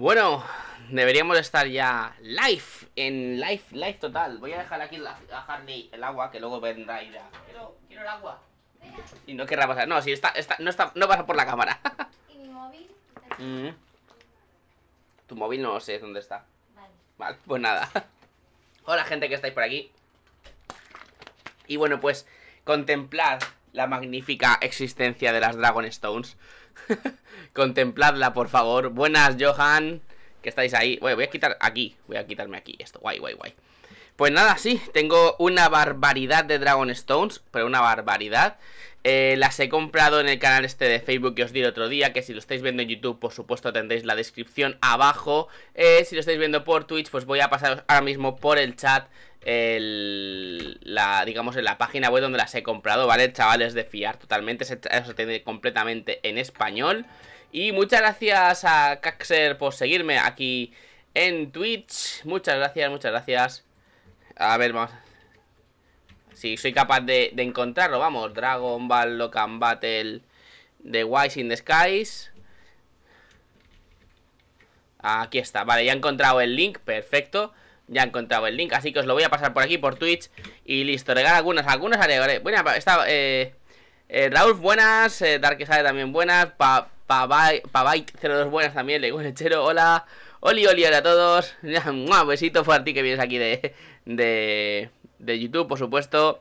Bueno, deberíamos estar ya live, en live, live total. Voy a dejar aquí la, a Harley el agua, que luego vendrá y ya... quiero, el agua. Y no querrá pasar. No, si está, está, no, está, no pasa por la cámara. ¿Y mi móvil? Mm. Mm. Tu móvil no sé dónde está. Vale. Vale, pues nada. Hola gente que estáis por aquí. Y bueno, pues contemplad la magnífica existencia de las Dragon Stones. Contempladla, por favor. Buenas, Johan, que estáis ahí. Bueno, voy a quitar aquí, voy a quitarme aquí esto. Guay, guay, guay. Pues nada, sí, tengo una barbaridad de Dragon Stones, pero una barbaridad. Eh, las he comprado en el canal este de Facebook que os di el otro día, que si lo estáis viendo en YouTube, por supuesto tendréis la descripción abajo. Eh, si lo estáis viendo por Twitch, pues voy a pasar ahora mismo por el chat, el, la, digamos, en la página web donde las he comprado, ¿vale? Chavales, de fiar totalmente, se, se tiene completamente en español. Y muchas gracias a Caxer por seguirme aquí en Twitch. Muchas gracias, muchas gracias. A ver, vamos si soy capaz de, encontrarlo, vamos, Dragon Ball Locan Battle The Wise in the Skies. Aquí está, vale, ya he encontrado el link, perfecto ya he encontrado el link, así que os lo voy a pasar por aquí, por Twitch Y listo, regalar algunas, algunas haré, Bueno, está, eh, eh, Raúl, buenas, eh, Dark sale también buenas, Pavite02 buenas también, Lego Lechero, hola ¡Hola, hola, hola a todos. Un besito fuerte que vienes aquí de, de, de YouTube, por supuesto.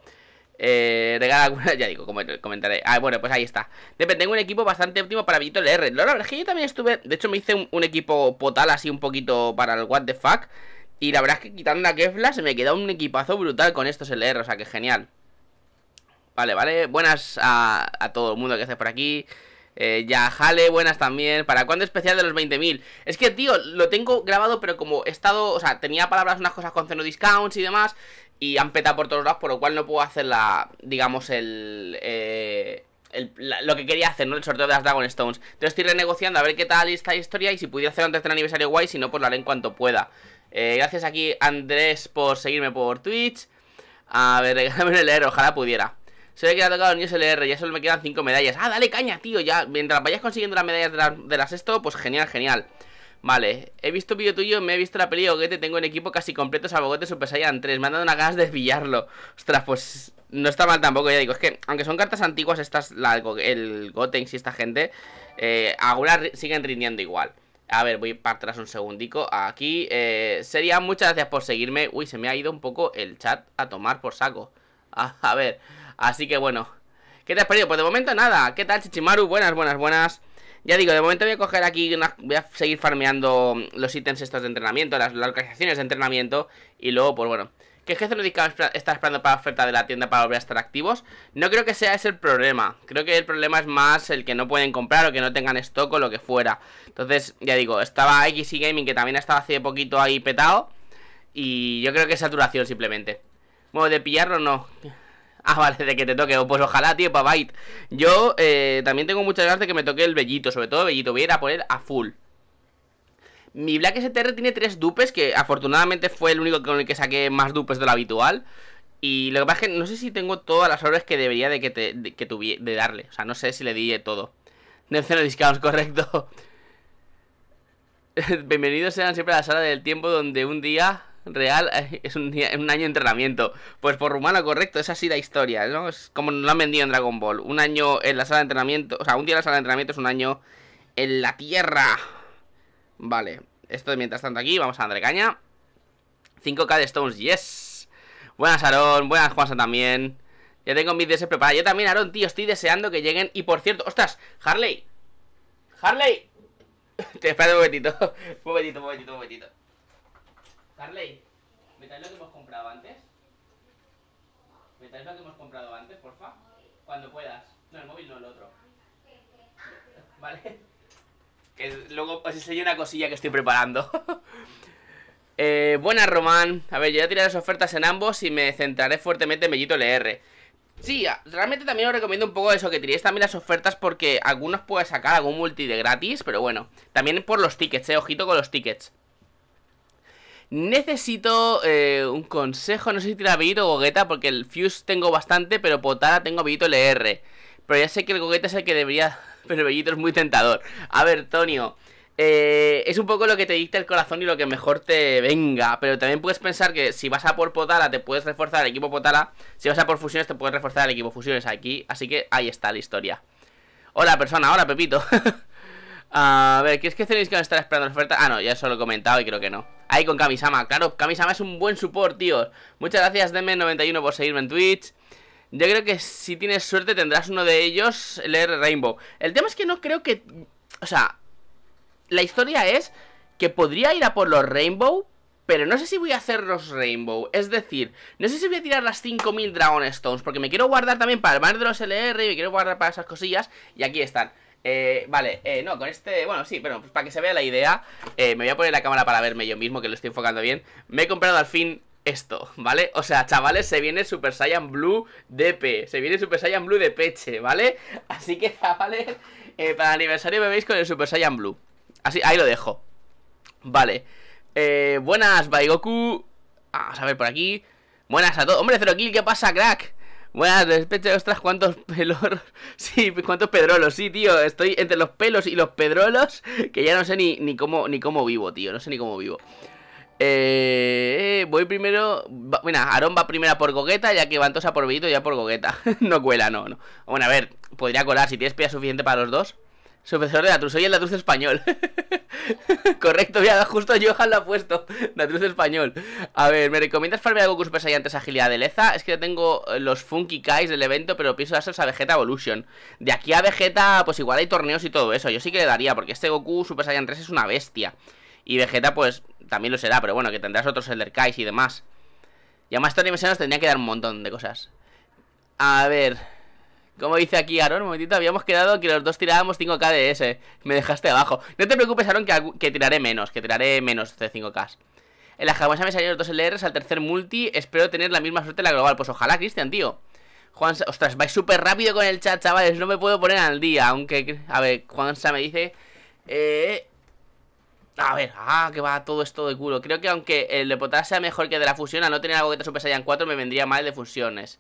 Eh, regala ya digo, como comentaré. Ah, bueno, pues ahí está. tengo un equipo bastante óptimo para Vito LR. La verdad es que yo también estuve. De hecho, me hice un, equipo potal así un poquito para el What the fuck. Y la verdad es que quitando la Kefla se me queda un equipazo brutal con estos LR, o sea que genial. Vale, vale. Buenas a, a todo el mundo que esté por aquí. Eh, ya, Jale, buenas también. ¿Para cuándo especial de los 20.000? Es que, tío, lo tengo grabado, pero como he estado. O sea, tenía palabras, unas cosas con Zenodiscounts discounts y demás. Y han petado por todos lados, por lo cual no puedo hacer la. Digamos, el. Eh, lo que quería hacer, ¿no? El sorteo de las Dragon Stones. Entonces estoy renegociando a ver qué tal esta historia. Y si pudiera hacerlo antes del aniversario, guay. Si no, pues lo haré en cuanto pueda. Eh, gracias aquí, Andrés, por seguirme por Twitch. A ver, déjame leer, ojalá pudiera. Se ve que ha tocado el SLR, ya solo me quedan 5 medallas. Ah, dale caña, tío, ya. Mientras vayas consiguiendo las medallas de, las esto, pues genial, genial. Vale, he visto vídeo tuyo, me he visto la peli de te tengo un equipo casi completo salvo Super Saiyan 3, me han dado una ganas de pillarlo. Ostras, pues no está mal tampoco, ya digo, es que aunque son cartas antiguas estas, el Goten y esta gente, eh, algunas siguen rindiendo igual. A ver, voy para atrás un segundico, aquí, eh, sería muchas gracias por seguirme. Uy, se me ha ido un poco el chat a tomar por saco. a ver... Así que bueno, ¿qué te has perdido? Pues de momento nada. ¿Qué tal, Chichimaru? Buenas, buenas, buenas. Ya digo, de momento voy a coger aquí, voy a seguir farmeando los ítems estos de entrenamiento, las, localizaciones de entrenamiento. Y luego, pues bueno, ¿qué jefe que está esperando para la oferta de la tienda para volver a estar activos? No creo que sea ese el problema. Creo que el problema es más el que no pueden comprar o que no tengan stock o lo que fuera. Entonces, ya digo, estaba XC Gaming que también estaba hace poquito ahí petado. Y yo creo que es saturación simplemente. Bueno, de pillarlo no. Ah, vale, de que te toque. Oh, pues ojalá, tío, para Byte. Yo eh, también tengo muchas ganas de que me toque el Bellito, sobre todo Bellito. Voy a ir a poner a full. Mi Black STR tiene tres dupes, que afortunadamente fue el único con el que saqué más dupes de lo habitual. Y lo que pasa es que no sé si tengo todas las horas que debería de que, darle. O sea, no sé si le di todo. Nelson Discounts, correcto. Bienvenidos sean siempre a la sala del tiempo donde un día real eh, es un, año de entrenamiento. Pues por rumano, correcto, es así la historia, ¿no? Es como lo han vendido en Dragon Ball. Un año en la sala de entrenamiento, o sea, un día en la sala de entrenamiento es un año en la Tierra. Vale, esto de mientras tanto aquí, vamos a André caña. 5K de Stones, yes. Buenas, Aaron. Buenas, Juansa también. Ya tengo mis DS preparados. Yo también, Aaron, tío, estoy deseando que lleguen. Y por cierto, ostras, Harley. Harley. Te espera un momentito. Un momentito, un momentito, un momentito. Carley, ¿me traes lo que hemos comprado antes? ¿Me traes lo que hemos comprado antes, porfa? Cuando puedas. No, el móvil no, el otro. ¿Vale? Que luego os enseño una cosilla que estoy preparando. eh, buenas, Román. A ver, yo ya tiré las ofertas en ambos y me centraré fuertemente en Mellito LR. Sí, realmente también os recomiendo un poco eso, que tiréis también las ofertas porque algunos puede sacar algún multi de gratis, pero bueno, también por los tickets, eh, ojito con los tickets. Necesito eh, un consejo, no sé si tirar Vellito o Gogeta, porque el Fuse tengo bastante, pero Potala tengo Bellito LR. E pero ya sé que el Gogeta es el que debería, pero Vellito es muy tentador. A ver, Tonio, eh, es un poco lo que te dicta el corazón y lo que mejor te venga, pero también puedes pensar que si vas a por Potala, te puedes reforzar el equipo Potala, si vas a por fusiones te puedes reforzar el equipo fusiones aquí, así que ahí está la historia. Hola persona, hola Pepito. a ver, ¿qué es que tenéis que estar esperando la oferta? Ah, no, ya eso lo he comentado y creo que no ahí con Kamisama. Claro, Kamisama es un buen support, tío. Muchas gracias, DM91, por seguirme en Twitch. Yo creo que si tienes suerte tendrás uno de ellos LR Rainbow. El tema es que no creo que... O sea, la historia es que podría ir a por los Rainbow, pero no sé si voy a hacer los Rainbow. Es decir, no sé si voy a tirar las 5000 Dragon Stones, porque me quiero guardar también para el banner de los LR, y me quiero guardar para esas cosillas, y aquí están. Eh, vale, eh, no, con este, bueno, sí, bueno, pues para que se vea la idea, eh, me voy a poner la cámara para verme yo mismo, que lo estoy enfocando bien. Me he comprado al fin esto, ¿vale? O sea, chavales, se viene Super Saiyan Blue DP, se viene Super Saiyan Blue de peche, ¿vale? Así que, chavales, eh, para el aniversario me veis con el Super Saiyan Blue. Así, ahí lo dejo. Vale. Eh, buenas, Baigoku. Vamos a ver por aquí. Buenas a todos. Hombre, Zero Kill, ¿qué pasa, crack? Buenas, a ostras, cuántos pelos, Sí, cuántos pedrolos, sí, tío. Estoy entre los pelos y los pedrolos que ya no sé ni, ni, cómo, ni cómo vivo, tío. No sé ni cómo vivo. Eh, voy primero. bueno, mira, va primera por Gogueta, ya que Vantosa por y ya por Gogueta. no cuela, no, no. Bueno, a ver, podría colar si tienes pie suficiente para los dos. Su profesor de truce, soy el Latruz español. Correcto, mira, justo Johan lo ha puesto. truce español. A ver, ¿me recomiendas farmear a Goku Super 3 agilidad de Leza? Es que tengo eh, los Funky Kais del evento, pero pienso hacerse a Vegeta Evolution. De aquí a Vegeta, pues igual hay torneos y todo eso. Yo sí que le daría, porque este Goku Super Saiyan 3 es una bestia. Y Vegeta, pues, también lo será, pero bueno, que tendrás otros Elder Kais y demás. Y además, Messina nos tendría que dar un montón de cosas. A ver... Como dice aquí Aaron, un momentito, habíamos quedado que los dos tirábamos 5k de ese. Me dejaste abajo. No te preocupes, Aaron, que, tiraré menos, que tiraré menos de 5k. En la japonesa me salieron los dos LRs al tercer multi. Espero tener la misma suerte en la global. Pues ojalá, Cristian, tío. Juan, ostras, vais súper rápido con el chat, chavales. No me puedo poner al día. Aunque, a ver, Juansa me dice. Eh, a ver, ah, que va todo esto de culo. Creo que aunque el de sea mejor que el de la fusión, al no tener algo que te Super Saiyan 4, me vendría mal de fusiones.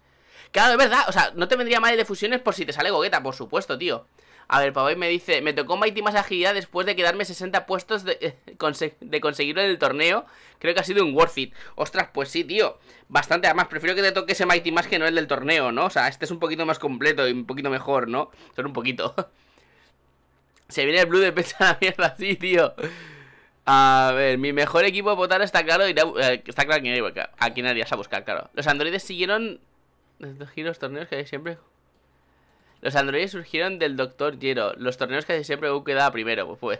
Claro, es verdad, o sea, no te vendría mal de fusiones por si te sale gogueta, por supuesto, tío. A ver, Pavoy me dice, me tocó Mighty más agilidad después de quedarme 60 puestos de, de conseguirlo en el torneo. Creo que ha sido un worth it. Ostras, pues sí, tío. Bastante, además, prefiero que te toque ese Mighty más que no el del torneo, ¿no? O sea, este es un poquito más completo y un poquito mejor, ¿no? Solo un poquito. Se viene el blue de pecha a la mierda sí, tío. A ver, mi mejor equipo de votar está claro, eh, está claro a a quién a buscar, claro. Los androides siguieron de giros, torneos que hay siempre. Los androides surgieron del Doctor Gero Los torneos que hay siempre Goku quedaba primero, pues.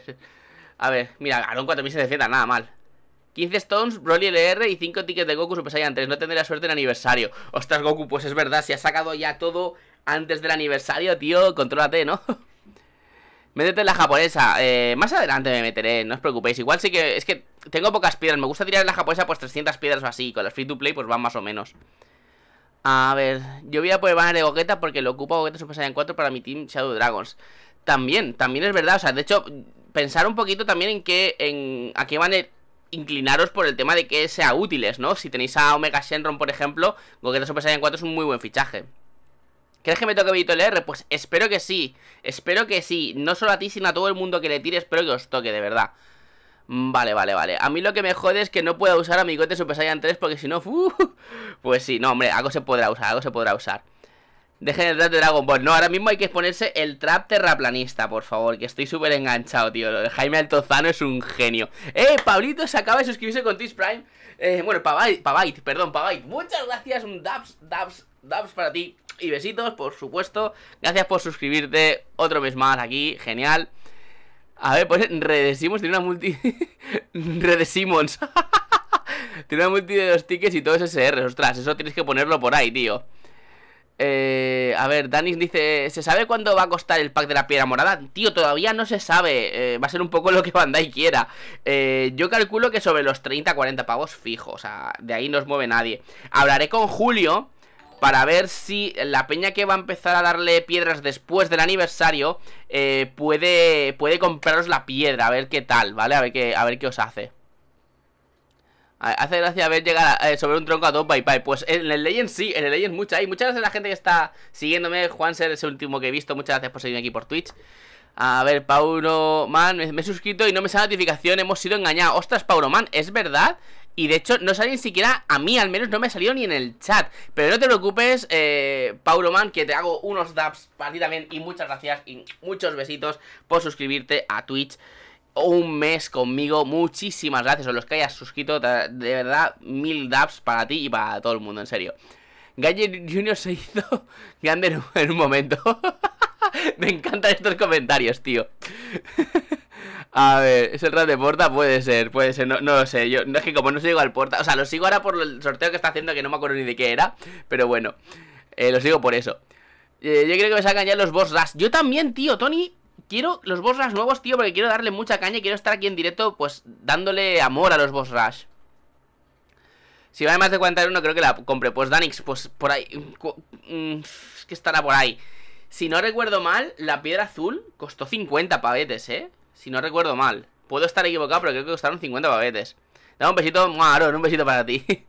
A ver, mira, ganó 4700, nada mal. 15 Stones, Broly LR y 5 tickets de Goku Super Saiyan antes. No tendré la suerte en aniversario. Ostras, Goku, pues es verdad, si has sacado ya todo antes del aniversario, tío, contrólate, ¿no? Métete en la japonesa. Eh, más adelante me meteré, no os preocupéis. Igual sí que. Es que tengo pocas piedras. Me gusta tirar en la japonesa pues 300 piedras o así. Con las free to play pues van más o menos. A ver, yo voy a poner banner de Gogeta porque lo ocupa Gogeta Super Saiyan 4 para mi Team Shadow Dragons. También, también es verdad, o sea, de hecho, pensar un poquito también en qué, en, a qué a inclinaros por el tema de que sea útiles, ¿no? Si tenéis a Omega Shenron, por ejemplo, Gogeta Super Saiyan 4 es un muy buen fichaje. ¿Crees que me toque Vito LR? Pues espero que sí, espero que sí, no solo a ti, sino a todo el mundo que le tire, espero que os toque, de verdad. Mm, vale, vale, vale. A mí lo que me jode es que no pueda usar amigote Super Saiyan 3 porque si no... pues sí, no, hombre, algo se podrá usar, algo se podrá usar. Dejen el trap de Dragon Ball. No, ahora mismo hay que ponerse el trap terraplanista, por favor, que estoy súper enganchado, tío. de Jaime Altozano es un genio. ¡Eh, Pablito se acaba de suscribirse con Twitch Prime! Eh, bueno, Pavite, perdón, Pavite. Muchas gracias, un dabs, dabs, dabs para ti. Y besitos, por supuesto. Gracias por suscribirte otro mes más aquí, genial. A ver, pues Simons tiene una multi. Simons tiene una multi de los tickets y todo es SR. Ostras, eso tienes que ponerlo por ahí, tío. Eh, a ver, Danis dice: ¿Se sabe cuándo va a costar el pack de la piedra morada? Tío, todavía no se sabe. Eh, va a ser un poco lo que Bandai quiera. Eh, yo calculo que sobre los 30-40 pavos fijos O sea, de ahí no os mueve nadie. Hablaré con Julio para ver si la peña que va a empezar a darle piedras después del aniversario eh, puede, puede compraros la piedra, a ver qué tal, ¿vale? A ver qué, a ver qué os hace. hace gracia ver llegar eh, sobre un tronco a dos bye bye. Pues en el Legend sí, en el Legend mucha. Hay muchas gracias a la gente que está siguiéndome. ser es el último que he visto. Muchas gracias por seguirme aquí por Twitch. A ver, Pauroman, Man, me he suscrito y no me sale notificación, hemos sido engañados. Ostras, Pauroman, ¿es verdad? Y de hecho, no salió ni siquiera, a mí al menos, no me salió ni en el chat. Pero no te preocupes, eh, Paulo Man, que te hago unos dabs para ti también. Y muchas gracias y muchos besitos por suscribirte a Twitch un mes conmigo. Muchísimas gracias a los que hayas suscrito. De verdad, mil dabs para ti y para todo el mundo, en serio. Galle Junior se hizo grande en un momento. Me encantan estos comentarios, tío. A ver, ¿es el Real de Porta? Puede ser, puede ser, no, lo sé. Yo, no es que como no sigo al Porta, o sea, lo sigo ahora por el sorteo que está haciendo que no me acuerdo ni de qué era, pero bueno, eh, lo sigo por eso. Eh, yo creo que me sacan ya los boss rush. Yo también, tío, Tony. Quiero los boss rush nuevos, tío, porque quiero darle mucha caña quiero estar aquí en directo, pues, dándole amor a los boss rush. Si vale más de uno, creo que la compre Pues Danix, pues por ahí. Mm, es que estará por ahí. Si no recuerdo mal, la piedra azul costó 50 pavetes, ¿eh? si no recuerdo mal. Puedo estar equivocado, pero creo que costaron 50 pavetes Dame un besito, Aaron, un besito para ti.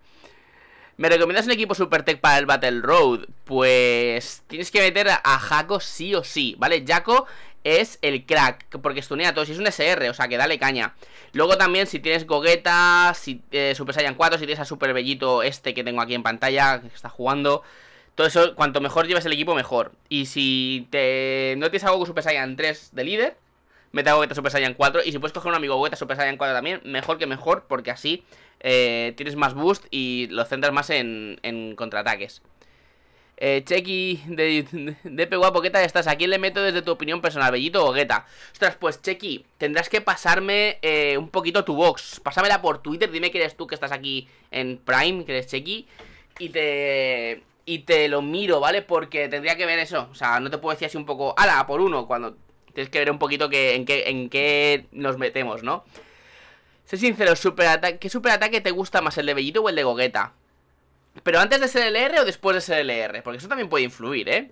¿Me recomiendas un equipo super tech para el Battle Road? Pues tienes que meter a Jaco sí o sí, ¿vale? Jaco es el crack, porque estunea a todos y es un SR, o sea que dale caña. Luego también si tienes Gogeta, si, eh, Super Saiyan 4, si tienes a Super Bellito este que tengo aquí en pantalla, que está jugando... Todo eso, cuanto mejor llevas el equipo, mejor. Y si te... no tienes algo con Super Saiyan 3 de líder, Mete a Super Saiyan 4. Y si puedes coger un amigo Gogeta Super Saiyan 4 también, mejor que mejor, porque así eh, tienes más boost y lo centras más en, en contraataques. Eh, Chequi de, de, Guapo, ¿qué estás? ¿A quién le meto desde tu opinión personal, Bellito o Guetta? Ostras, pues Chequi, tendrás que pasarme eh, un poquito tu box. Pásamela por Twitter, dime que eres tú que estás aquí en Prime, que eres Chequi. Y te, y te lo miro, ¿vale? Porque tendría que ver eso. O sea, no te puedo decir así un poco, ala, por uno, cuando Tienes que ver un poquito en, qué, nos metemos, ¿no? Sé sincero, ¿qué superataque te gusta más, el de Bellito o el de Gogueta? Pero antes de ser LR o después de ser LR, porque eso también puede influir, ¿eh?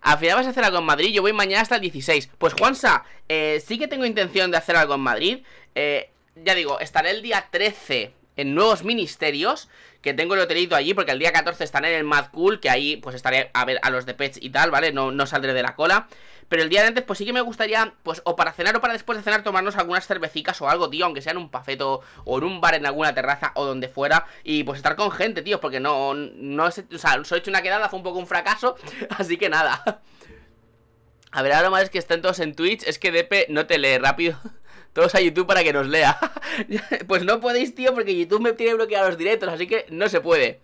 Al final vas a hacer algo en Madrid, yo voy mañana hasta el 16. Pues Juansa, eh, sí que tengo intención de hacer algo en Madrid. Eh, ya digo, estaré el día 13 en Nuevos Ministerios, que tengo el hotelito allí, porque el día 14 estaré en el Mad Cool, que ahí pues estaré a ver a los de Pets y tal, ¿vale? No, no saldré de la cola. Pero el día de antes, pues sí que me gustaría, pues o para cenar o para después de cenar, tomarnos algunas cervecicas o algo, tío, aunque sea en un pafeto o en un bar en alguna terraza o donde fuera. Y pues estar con gente, tío, porque no, no, sé, o sea, os he hecho una quedada, fue un poco un fracaso, así que nada. A ver, ahora más es que estén todos en Twitch, es que DP no te lee rápido todos a YouTube para que nos lea. pues no podéis, tío, porque YouTube me tiene bloqueados los directos, así que no se puede.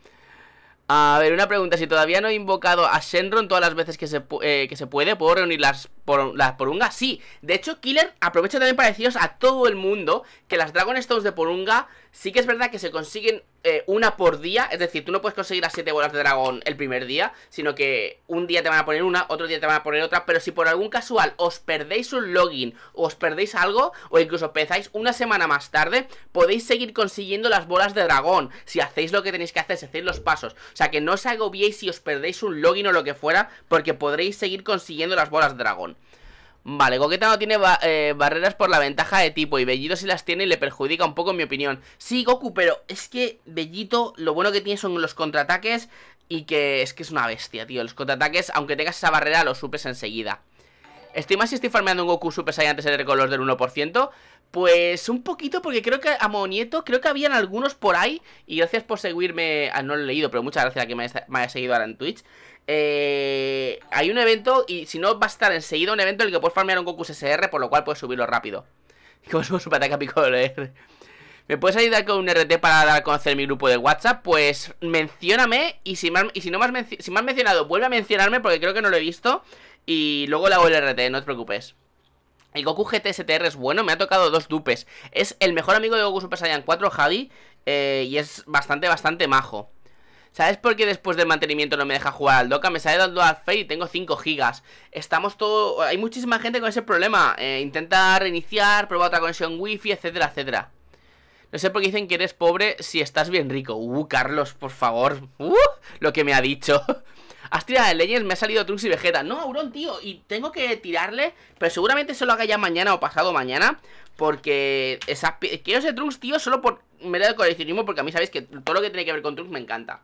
A ver, una pregunta, si todavía no he invocado a Shenron todas las veces que se, eh, que se puede, ¿puedo reunir las por, la Porunga sí. De hecho, Killer aprovecho también para deciros a todo el mundo que las Dragon Stones de Porunga sí que es verdad que se consiguen eh, una por día. Es decir, tú no puedes conseguir las 7 bolas de dragón el primer día, sino que un día te van a poner una, otro día te van a poner otra. Pero si por algún casual os perdéis un login, o os perdéis algo, o incluso empezáis una semana más tarde, podéis seguir consiguiendo las bolas de dragón. Si hacéis lo que tenéis que hacer, si hacéis los pasos. O sea, que no os agobiéis si os perdéis un login o lo que fuera, porque podréis seguir consiguiendo las bolas de dragón. Vale, Goku no tiene eh, barreras por la ventaja de tipo y Bellito sí las tiene y le perjudica un poco en mi opinión. Sí, Goku, pero es que Bellito lo bueno que tiene son los contraataques y que es que es una bestia, tío. Los contraataques, aunque tengas esa barrera, los supes enseguida. Estoy más si estoy farmeando un Goku supes ahí antes de con color del 1%. Pues un poquito, porque creo que a Monieto, creo que habían algunos por ahí. Y gracias por seguirme, ah, no lo he leído, pero muchas gracias a que me me haya seguido ahora en Twitch eh, hay un evento y si no va a estar enseguida un evento en el que puedes farmear un Goku SSR por lo cual puedes subirlo rápido. como subo pico ¿Me puedes ayudar con un RT para dar a conocer mi grupo de WhatsApp? Pues mencioname y si, no me has, mencionado, vuelve a mencionarme porque creo que no lo he visto y luego le hago el RT, no te preocupes. El Goku GTSTR es bueno, me ha tocado dos dupes. Es el mejor amigo de Goku Super Saiyan 4, Javi, eh, y es bastante, bastante majo. ¿Sabes por qué después del mantenimiento no me deja jugar al Doca? Me sale dando Dual Fade y tengo 5 gigas. Estamos todo... Hay muchísima gente con ese problema. Eh, intenta reiniciar, prueba otra conexión wifi, etcétera, etcétera. No sé por qué dicen que eres pobre si estás bien rico. Uh, Carlos, por favor. Uh, lo que me ha dicho. Has tirado de leyes, me ha salido Trunks y Vegeta. No, Auron, tío, y tengo que tirarle. Pero seguramente se lo haga ya mañana o pasado mañana. Porque quiero ese Trunks, tío, solo por me da el coleccionismo. Porque a mí sabéis que todo lo que tiene que ver con Trunks me encanta.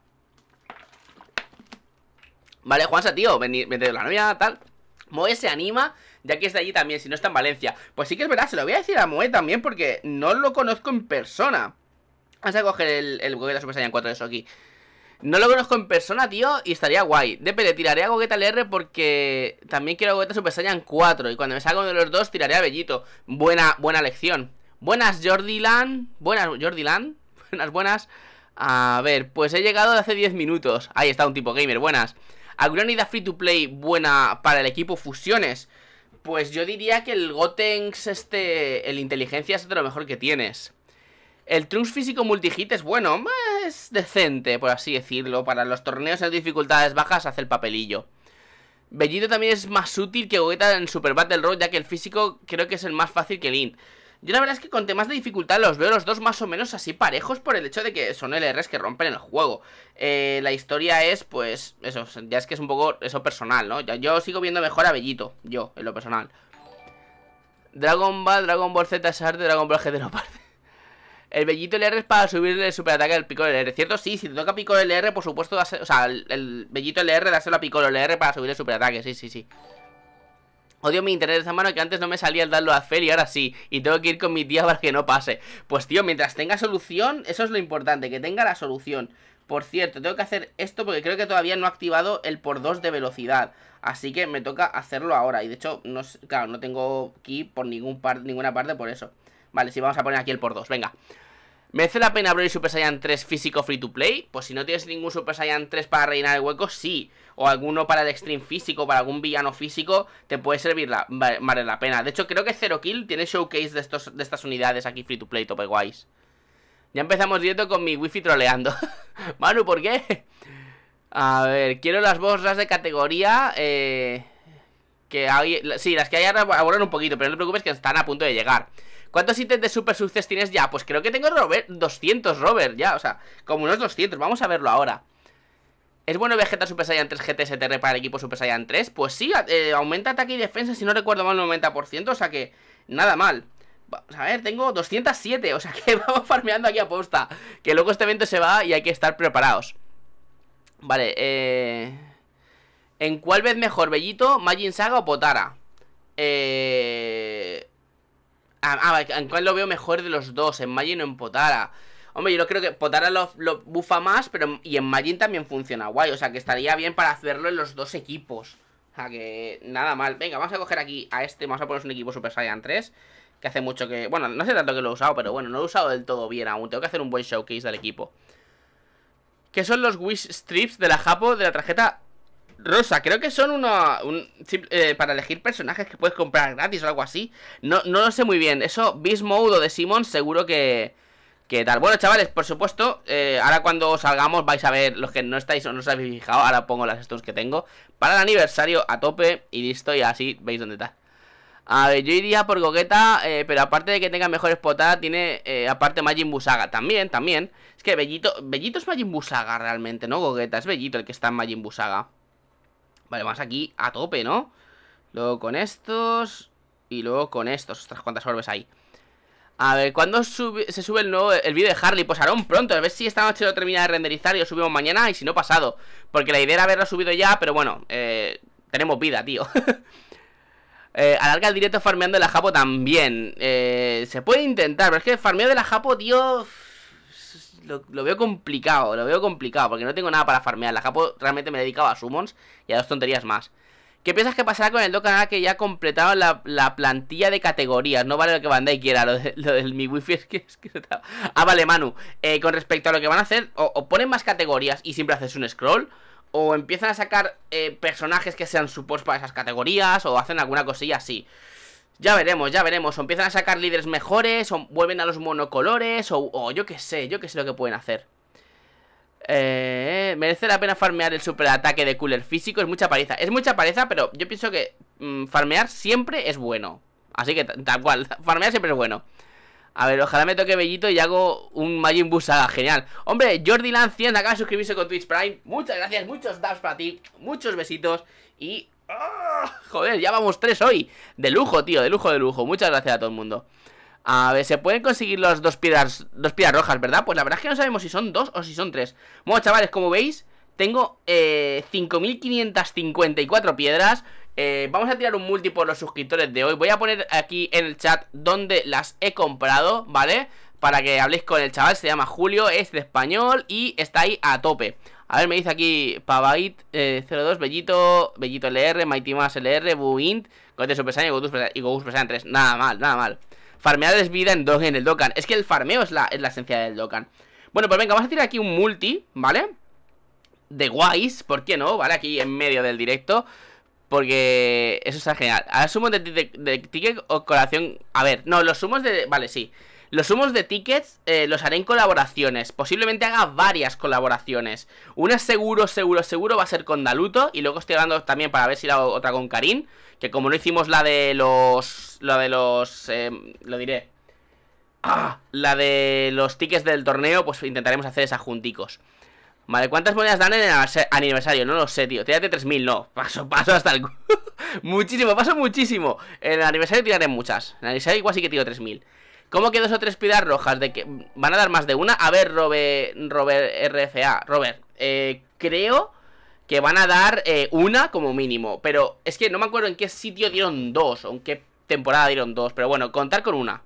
Vale, Juanza tío, vente de la novia, tal Moe se anima, ya que es de allí también, si no está en Valencia Pues sí que es verdad, se lo voy a decir a Moe también Porque no lo conozco en persona Vamos a coger el, el Super Saiyan 4 de eso aquí no lo conozco en persona, tío, y estaría guay. depende pele tiraré a Gogeta LR porque también quiero Gogeta Super Saiyan 4. Y cuando me salga uno de los dos, tiraré a Bellito. Buena, buena lección. Buenas, Jordi Land. Buenas, Jordi Land. Buenas, buenas. A ver, pues he llegado hace 10 minutos. Ahí está un tipo gamer, buenas. ¿Alguna unidad free to play buena para el equipo fusiones? Pues yo diría que el Gotenks, este, el Inteligencia es de lo mejor que tienes. El Trunks físico multihit es bueno, es decente, por así decirlo. Para los torneos en dificultades bajas hace el papelillo. Bellito también es más útil que Gogeta en Super Battle Road, ya que el físico creo que es el más fácil que el Int. Yo la verdad es que con temas de dificultad los veo los dos más o menos así parejos por el hecho de que son LRs que rompen el juego. Eh, la historia es, pues, eso, ya es que es un poco eso personal, ¿no? yo sigo viendo mejor a Bellito, yo, en lo personal. Dragon Ball, Dragon Ball Z es Dragon Ball GT no parte. El Bellito LR es para subirle el superataque al Piccolo LR, ¿cierto? Sí, si te toca Piccolo LR, por supuesto, o sea, el, Bellito LR dáselo a Piccolo LR para subir el superataque, sí, sí, sí. Odio mi internet de esa mano que antes no me salía el darlo a Fer y ahora sí. Y tengo que ir con mi tía para que no pase. Pues tío, mientras tenga solución, eso es lo importante, que tenga la solución. Por cierto, tengo que hacer esto porque creo que todavía no he activado el por 2 de velocidad. Así que me toca hacerlo ahora. Y de hecho, no, claro, no tengo aquí por ningún par, ninguna parte por eso. Vale, sí, vamos a poner aquí el por 2. Venga. ¿Me hace la pena abrir Super Saiyan 3 físico free to play? Pues si no tienes ningún Super Saiyan 3 para reinar el hueco, sí. O alguno para el extreme físico, para algún villano físico, te puede servir la, vale la pena. De hecho, creo que Zero Kill tiene showcase de, estos, de estas unidades aquí free to play, tope guays. Ya empezamos directo con mi wifi troleando. Manu, ¿por qué? A ver, quiero las bolsas de categoría. Eh, que hay, sí, las que hay ahora volar un poquito, pero no te preocupes que están a punto de llegar. ¿Cuántos ítems de super success tienes ya? Pues creo que tengo Robert, 200 Robert ya, o sea, como unos 200, vamos a verlo ahora. ¿Es bueno Vegeta Super Saiyan 3 GTSTR para el equipo Super Saiyan 3? Pues sí, eh, aumenta ataque y defensa, si no recuerdo mal, un 90%, o sea que nada mal. a ver, tengo 207, o sea que vamos farmeando aquí a posta. Que luego este evento se va y hay que estar preparados. Vale, eh... ¿En cuál vez mejor, Bellito, Majin Saga o Potara? Eh... Ah, ah ¿en cuál lo veo mejor de los dos? ¿En Majin o en Potara? Hombre, yo creo que Potara lo, lo bufa más, pero y en Majin también funciona guay. O sea, que estaría bien para hacerlo en los dos equipos. O sea, que nada mal. Venga, vamos a coger aquí a este, vamos a poner un equipo Super Saiyan 3. Que hace mucho que... Bueno, no sé tanto que lo he usado, pero bueno, no lo he usado del todo bien aún. Tengo que hacer un buen showcase del equipo. ¿Qué son los wish strips de la Japo de la tarjeta Rosa, creo que son un, eh, para elegir personajes que puedes comprar gratis o algo así. No, no lo sé muy bien. Eso, Beast Mode de Simon, seguro que, que tal. Bueno, chavales, por supuesto, eh, ahora cuando salgamos vais a ver los que no estáis o no os habéis fijado. Ahora pongo las stones que tengo para el aniversario a tope y listo. Y así veis dónde está. A ver, yo iría por Gogeta, eh, pero aparte de que tenga mejor potadas, tiene aparte Majin Busaga. También, también. Es que Bellito, Bellito es Majin Busaga realmente, ¿no? Gogeta es Bellito el que está en Majin Busaga. Vale, vamos aquí a tope, ¿no? Luego con estos y luego con estos. Ostras, cuántas orbes hay. A ver, ¿cuándo se sube el nuevo el vídeo de Harley? Pues harán pronto, a ver si esta noche lo termina de renderizar y lo subimos mañana y si no pasado. Porque la idea era haberlo subido ya, pero bueno, eh, tenemos vida, tío. alarga eh, el directo farmeando de la Japo también. Eh, se puede intentar, pero es que farmeo de la Japo, tío lo, veo complicado, lo veo complicado, porque no tengo nada para farmear. La realmente me dedicaba a summons y a dos tonterías más. ¿Qué piensas que pasará con el Dokkan que ya Completaba la, la, plantilla de categorías? No vale lo que Bandai quiera, lo, lo del mi wifi es que, es que Ah, vale, Manu, eh, con respecto a lo que van a hacer, o, ponen más categorías y siempre haces un scroll, o empiezan a sacar eh, personajes que sean supuestos para esas categorías, o hacen alguna cosilla así. Ya veremos, ya veremos. O empiezan a sacar líderes mejores, o vuelven a los monocolores, o, yo qué sé, yo qué sé lo que pueden hacer. Eh, merece la pena farmear el superataque de cooler físico, es mucha pareja. Es mucha pareza pero yo pienso que mm, farmear siempre es bueno. Así que tal cual, farmear siempre es bueno. A ver, ojalá me toque Bellito y hago un Majin Busaga, genial. Hombre, Jordi Lan 100 acaba de suscribirse con Twitch Prime. Muchas gracias, muchos dabs para ti, muchos besitos y ¡Ah! Joder, ya vamos tres hoy. De lujo, tío, de lujo, de lujo. Muchas gracias a todo el mundo. A ver, se pueden conseguir las dos piedras, dos piedras rojas, ¿verdad? Pues la verdad es que no sabemos si son dos o si son tres. Bueno, chavales, como veis, tengo 5.554 eh, piedras. Eh, vamos a tirar un multi por los suscriptores de hoy. Voy a poner aquí en el chat donde las he comprado, ¿vale? Para que habléis con el chaval, se llama Julio, es de español y está ahí a tope. A ver, me dice aquí Pavait 02, eh, Bellito, Bellito LR, Mighty LR, Buint, Gotes Super Saiyan y Goku Super 3. Nada mal, nada mal. Farmear vida en, en el Dokkan. Es que el farmeo es la, esencia del Dokkan. Bueno, pues venga, vamos a tirar aquí un multi, ¿vale? De guays, ¿por qué no? ¿Vale? Aquí en medio del directo. Porque eso está genial. Ahora sumo de, de ticket o colación. A ver, no, los sumos de. Vale, sí. Los humos de tickets eh, los haré en colaboraciones. Posiblemente haga varias colaboraciones. Una seguro, seguro, seguro va a ser con Daluto. Y luego estoy hablando también para ver si la otra con Karim. Que como no hicimos la de los... La de los... Em, lo diré. Ah, la de los tickets del torneo, pues intentaremos hacer esas junticos. Vale, ¿cuántas monedas dan en el aniversario? No lo sé, tío. Tírate 3.000, no. Paso, paso hasta el... muchísimo, paso muchísimo. En el aniversario tiraré muchas. En el aniversario igual sí que tiro 3.000. ¿Cómo que dos o tres piedras rojas? ¿De que ¿Van a dar más de una? A ver, Robert, Robert eh, RFA, Robert, creo que van a dar eh, una como mínimo. Pero es que no me acuerdo en qué sitio dieron dos o en qué temporada dieron dos. Pero bueno, contar con una.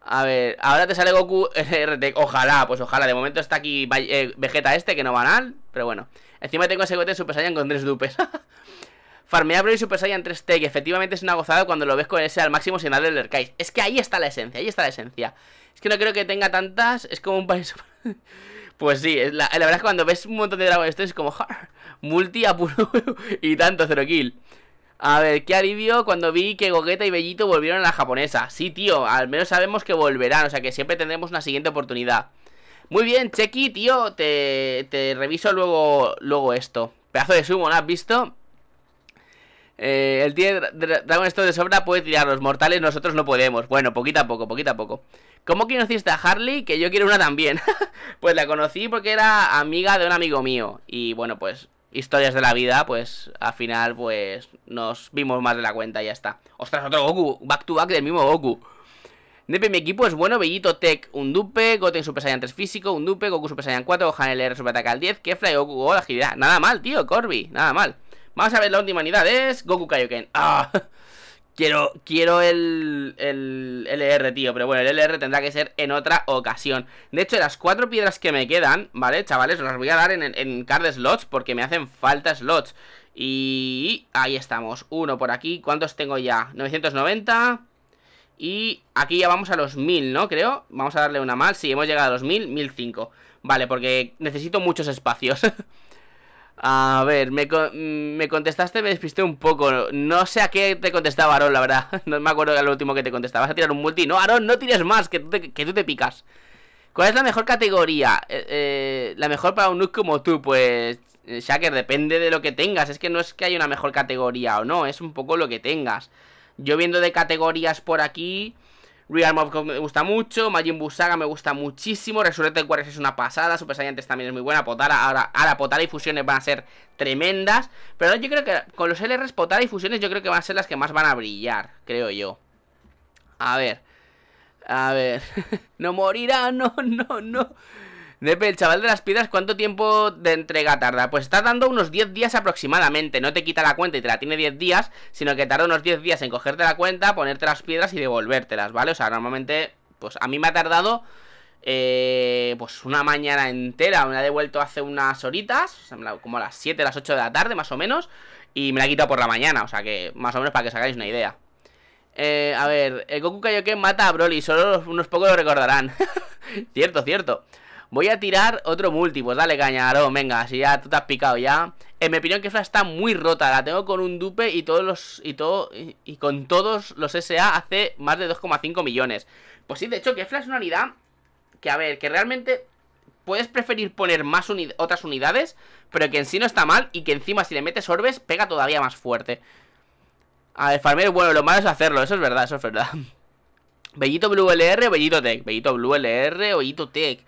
A ver, ahora te sale Goku RT. Ojalá, pues ojalá. De momento está aquí eh, Vegeta este, que no va dar, Pero bueno. Encima tengo ese gote Super Saiyan con tres dupes. Farmear y Super Saiyan 3 Que efectivamente es una gozada cuando lo ves con ese al máximo sin darle el Erkais. Es que ahí está la esencia, ahí está la esencia. Es que no creo que tenga tantas, es como un país... pues sí, la, verdad es que cuando ves un montón de dragones esto es como... multi apuro y tanto, cero kill. A ver, qué alivio cuando vi que Gogeta y Bellito volvieron a la japonesa. Sí, tío, al menos sabemos que volverán, o sea que siempre tendremos una siguiente oportunidad. Muy bien, Chequi, tío, te, te reviso luego, luego esto. Pedazo de sumo, ¿no has visto? Eh, el tiene Dragon Store de sobra, puede tirar los mortales, nosotros no podemos. Bueno, poquito a poco, poquito a poco. ¿Cómo conociste a Harley? Que yo quiero una también. pues la conocí porque era amiga de un amigo mío. Y bueno, pues historias de la vida, pues al final pues nos vimos más de la cuenta y ya está. Ostras, otro Goku, back to back del mismo Goku. Nepe, mi equipo es bueno, Bellito Tech, un dupe, Goten Super Saiyan 3 físico, un dupe, Goku Super Saiyan 4, Gohan LR Super Ataque al 10, Kefla y Goku la agilidad. Nada mal, tío, Corby, nada mal. Vamos a ver la última unidad, es Goku Kaioken. ¡Ah! Quiero, quiero el, el LR, tío, pero bueno, el LR tendrá que ser en otra ocasión De hecho, las cuatro piedras que me quedan, ¿vale? Chavales, las voy a dar en, en card slots porque me hacen falta slots Y ahí estamos, uno por aquí, ¿cuántos tengo ya? 990 Y aquí ya vamos a los 1000, ¿no? Creo, vamos a darle una más, sí, hemos llegado a los 1000, 1005 Vale, porque necesito muchos espacios A ver, me, mm, me contestaste, me despisté un poco. No sé a qué te contestaba Arón, la verdad. No me acuerdo lo último que te contestaba. Vas a tirar un multi. No, Arón, no tires más, que tú te, que tú te picas. ¿Cuál es la mejor categoría? Eh, eh, la mejor para un noob como tú, pues. Eh, Shaker, depende de lo que tengas. Es que no es que haya una mejor categoría o no, es un poco lo que tengas. Yo viendo de categorías por aquí. Real me gusta mucho, Majin Buu Saga me gusta muchísimo, Resurrected Warriors es una pasada, Super Saiyan también es muy buena, Potara, ahora, ahora Potara y fusiones van a ser tremendas, pero yo creo que con los LRs Potara y fusiones yo creo que van a ser las que más van a brillar, creo yo. A ver, a ver, no morirá, no, no, no. Depe, el chaval de las piedras, ¿cuánto tiempo de entrega tarda? Pues está dando unos 10 días aproximadamente. No te quita la cuenta y te la tiene 10 días, sino que tarda unos 10 días en cogerte la cuenta, ponerte las piedras y devolvértelas, ¿vale? O sea, normalmente, pues a mí me ha tardado... Eh, pues una mañana entera, me la he devuelto hace unas horitas, como a las 7, las 8 de la tarde más o menos, y me la he quitado por la mañana, o sea que más o menos para que os hagáis una idea. Eh, a ver, el Goku Kaioken mata a Broly, solo unos pocos lo recordarán. cierto, cierto. Voy a tirar otro múltiplo, dale caña, o venga, si ya tú te has picado ya. En mi opinión Kefla está muy rota, la tengo con un dupe y todos los y todo y, con todos los SA hace más de 2,5 millones. Pues sí, de hecho, Kefla es una unidad que a ver, que realmente puedes preferir poner más otras unidades, pero que en sí no está mal y que encima si le metes orbes pega todavía más fuerte. A ver, farmer, bueno, lo malo es hacerlo, eso es verdad, eso es verdad. Bellito Blue LR, Bellito Tech. Bellito Blue LR, Bellito Tech.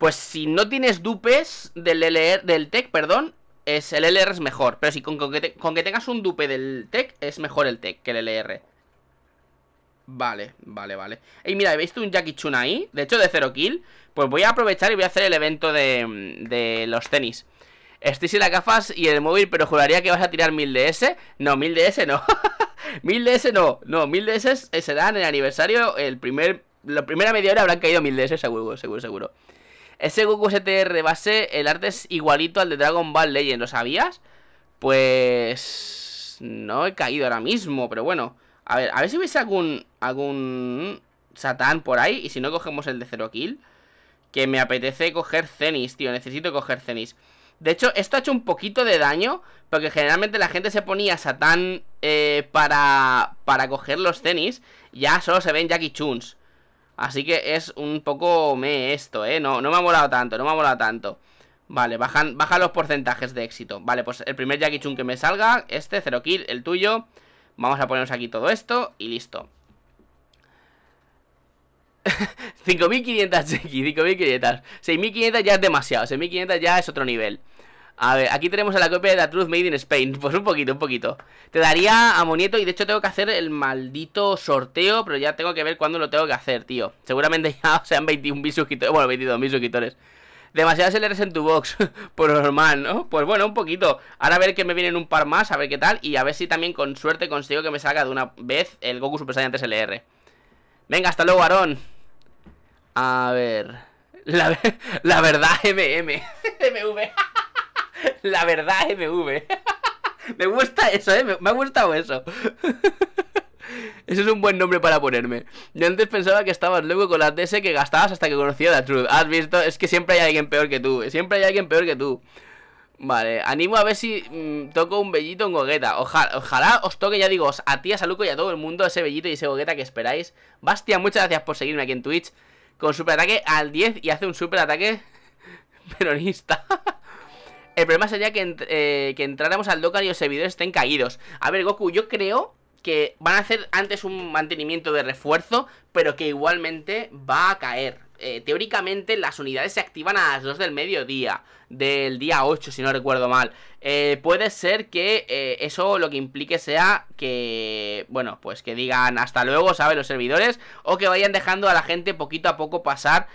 Pues si no tienes dupes del LR, del TEC, perdón, es, el LR es mejor. Pero si con, que tengas un dupe del tech es mejor el tech que el LR. Vale, vale, vale. Y mira, ¿habéis visto un Jackie Chun ahí? De hecho, de cero kill. Pues voy a aprovechar y voy a hacer el evento de, de los tenis. Estoy sin las gafas y el móvil, pero juraría que vas a tirar 1000 DS. No, 1000 DS no. 1000 DS no. No, 1000 DS dan en el aniversario. El primer, la primera media hora habrán caído 1000 DS, seguro, seguro, seguro. Ese Goku STR base, el arte es igualito al de Dragon Ball Legend, ¿lo sabías? Pues... No he caído ahora mismo, pero bueno. A ver, a ver si hubiese algún... algún... Satán por ahí. Y si no, cogemos el de cero Kill. Que me apetece coger Zenis, tío. Necesito coger Zenis. De hecho, esto ha hecho un poquito de daño. Porque generalmente la gente se ponía Satán eh, para, para coger los Zenis. Ya solo se ven Jackie Chuns. Así que es un poco me esto, ¿eh? No, no me ha molado tanto, no me ha molado tanto. Vale, bajan, bajan los porcentajes de éxito. Vale, pues el primer Jackie Chun que me salga, este, cero kill, el tuyo. Vamos a ponernos aquí todo esto y listo. 5.500 Jackie, 5.500. 6.500 ya es demasiado, 6.500 ya es otro nivel. A ver, aquí tenemos a la copia de la Truth Made in Spain. Pues un poquito, un poquito. Te daría a Monieto y de hecho tengo que hacer el maldito sorteo, pero ya tengo que ver cuándo lo tengo que hacer, tío. Seguramente ya sean 21.000 suscriptores, bueno, 22.000 suscriptores. Demasiadas LRs en tu box, por normal, ¿no? Pues bueno, un poquito. Ahora a ver que me vienen un par más, a ver qué tal, y a ver si también con suerte consigo que me salga de una vez el Goku Super Saiyan 3 LR. Venga, hasta luego, Aarón. A ver... La, la verdad, MM. MV. La verdad, MV. Me gusta eso, ¿eh? Me ha gustado eso. Ese es un buen nombre para ponerme. Yo antes pensaba que estabas luego con las DS que gastabas hasta que conocía la Truth. ¿Has visto? Es que siempre hay alguien peor que tú. Siempre hay alguien peor que tú. Vale, animo a ver si mm, toco un bellito en gogueta. Ojalá, ojalá, os toque, ya digo, a ti, a Saluco y a todo el mundo ese bellito y ese gogueta que esperáis. Bastia, muchas gracias por seguirme aquí en Twitch. Con superataque al 10 y hace un superataque peronista. El problema sería eh, que, entráramos al docker y los servidores estén caídos. A ver, Goku, yo creo que van a hacer antes un mantenimiento de refuerzo, pero que igualmente va a caer. Eh, teóricamente las unidades se activan a las 2 del mediodía, del día 8 si no recuerdo mal. Eh, puede ser que eso lo que implique sea que, bueno, pues que digan hasta luego, ¿sabes? Los servidores, o que vayan dejando a la gente poquito a poco pasar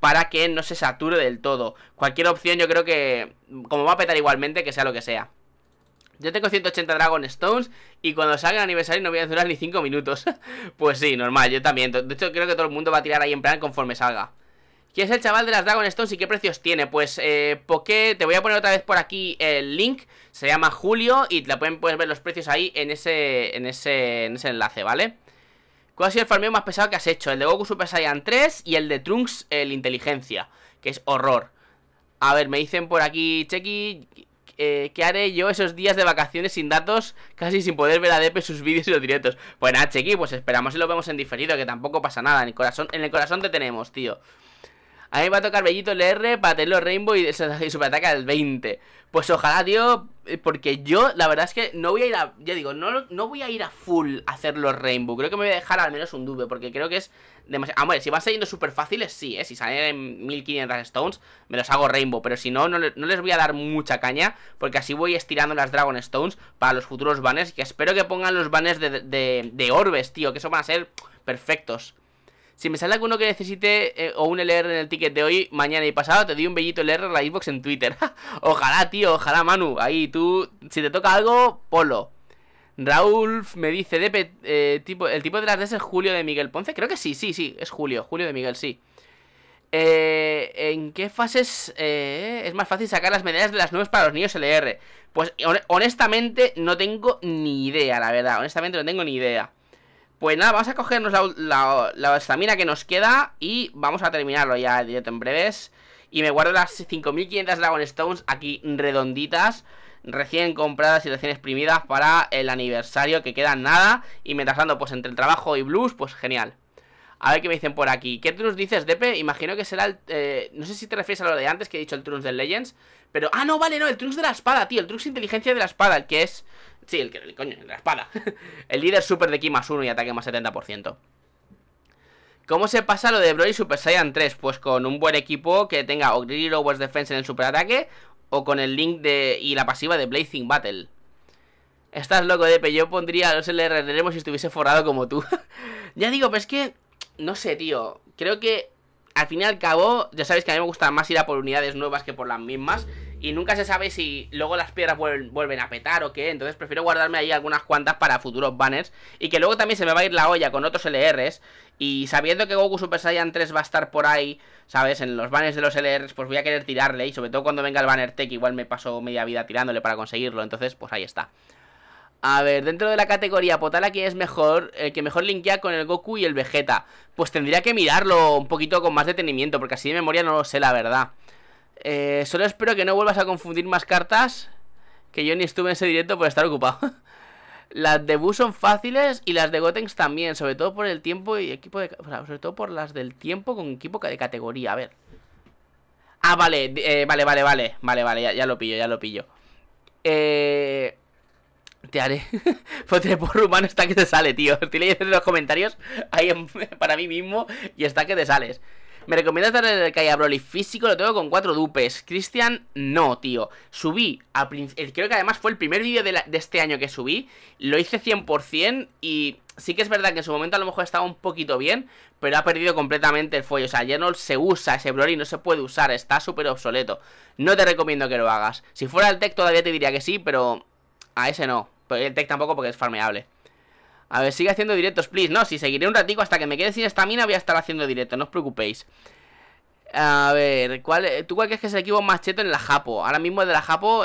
para que no se sature del todo. Cualquier opción yo creo que, como va a petar igualmente, que sea lo que sea. Yo tengo 180 Dragon Stones y cuando salga el aniversario no voy a durar ni 5 minutos. pues sí, normal, yo también. De hecho, creo que todo el mundo va a tirar ahí en plan conforme salga. ¿Quién es el chaval de las Dragon Stones y qué precios tiene? Pues, eh, te voy a poner otra vez por aquí el link. Se llama Julio y te la pueden, puedes ver los precios ahí en ese, en ese, en ese enlace, ¿vale? ¿Cuál ha el farmeo más pesado que has hecho? El de Goku Super Saiyan 3 y el de Trunks, el Inteligencia, que es horror. A ver, me dicen por aquí, Chequi, eh, ¿qué haré yo esos días de vacaciones sin datos, casi sin poder ver a Depe sus vídeos y los directos? Pues nada, Chequi, pues esperamos y lo vemos en diferido, que tampoco pasa nada. En el corazón, en el corazón te tenemos, tío. A mí me va a tocar Bellito LR, tenerlo Rainbow y, y Superataca el 20. Pues ojalá, tío, eh, porque yo la verdad es que no voy a ir a, ya digo, no, no voy a ir a full a hacer los Rainbow, creo que me voy a dejar al menos un dube, porque creo que es demasiado... Ah, si van saliendo súper fáciles, sí, ¿eh? si salen en 1500 Stones, me los hago Rainbow, pero si no, no, les voy a dar mucha caña, porque así voy estirando las Dragon Stones para los futuros banners, que espero que pongan los banners de, de, de orbes, tío, que eso van a ser perfectos. Si me sale alguno que necesite eh, o un LR en el ticket de hoy, mañana y pasado, te doy un bellito LR en la Xbox en Twitter. ojalá, tío, ojalá, Manu. Ahí tú, si te toca algo, polo. Raúl me dice, de, eh, tipo, ¿el tipo de las DS es Julio de Miguel Ponce? Creo que sí, sí, sí, es Julio, Julio de Miguel, sí. Eh, ¿En qué fases es más fácil sacar las medallas de las nubes para los niños LR? Pues honestamente no tengo ni idea, la verdad. Honestamente no tengo ni idea. Pues nada, vamos a cogernos la estamina que nos queda y vamos a terminarlo ya directo en breves. Y me guardo las 5500 Dragon Stones aquí redonditas, recién compradas y recién exprimidas para el aniversario que queda nada. Y mientras tanto, pues entre el trabajo y blues, pues genial. A ver qué me dicen por aquí. ¿Qué Trunks dices, Depe? Imagino que será el... Eh, no sé si te refieres a lo de antes que he dicho el Trunks del Legends. Pero... Ah, no, vale, no. El Trunks de la espada, tío. El Trunks inteligencia de la espada. El que es... Sí, el que... coño, el de la espada. el líder super de ki más 1 y ataque más 70%. ¿Cómo se pasa lo de Broly Super Saiyan 3? Pues con un buen equipo que tenga o Green Defense en el superataque o con el link de y la pasiva de Blazing Battle. Estás loco, Depe. Yo pondría los LR si estuviese forrado como tú. ya digo, pues es que no sé, tío. Creo que al fin y al cabo, ya sabéis que a mí me gusta más ir a por unidades nuevas que por las mismas. Y nunca se sabe si luego las piedras vuelven a petar o qué. Entonces prefiero guardarme ahí algunas cuantas para futuros banners. Y que luego también se me va a ir la olla con otros LRs. Y sabiendo que Goku Super Saiyan 3 va a estar por ahí, ¿sabes? En los banners de los LRs, pues voy a querer tirarle. Y sobre todo cuando venga el banner tech, igual me paso media vida tirándole para conseguirlo. Entonces, pues ahí está. A ver, dentro de la categoría Potala, ¿quién es mejor? El que mejor linkea con el Goku y el Vegeta. Pues tendría que mirarlo un poquito con más detenimiento, porque así de memoria no lo sé, la verdad. Eh, solo espero que no vuelvas a confundir más cartas, que yo ni estuve en ese directo por estar ocupado. las de Buu son fáciles y las de Gotenks también, sobre todo por el tiempo y equipo de... sobre todo por las del tiempo con equipo de categoría, a ver. Ah, vale, eh, vale, vale, vale, vale, vale, ya lo pillo, ya lo pillo. Eh... Te haré. por humano está que te sale, tío. Estoy leyendo en los comentarios ahí para mí mismo y está que te sales. Me recomiendas hacer el que a Broly físico, lo tengo con cuatro dupes. Cristian, no, tío. Subí, a, eh, creo que además fue el primer vídeo de, este año que subí. Lo hice 100% y sí que es verdad que en su momento a lo mejor estaba un poquito bien, pero ha perdido completamente el follo. O sea, ya no se usa ese Broly, no se puede usar, está súper obsoleto. No te recomiendo que lo hagas. Si fuera el tech todavía te diría que sí, pero a ese no el tech tampoco porque es farmeable. A ver, sigue haciendo directos, please. No, si seguiré un ratico hasta que me quede sin estamina, voy a estar haciendo directo, no os preocupéis. A ver, ¿cuál, ¿tú cuál crees que es el equipo más cheto en la Japo? Ahora mismo de la Japo...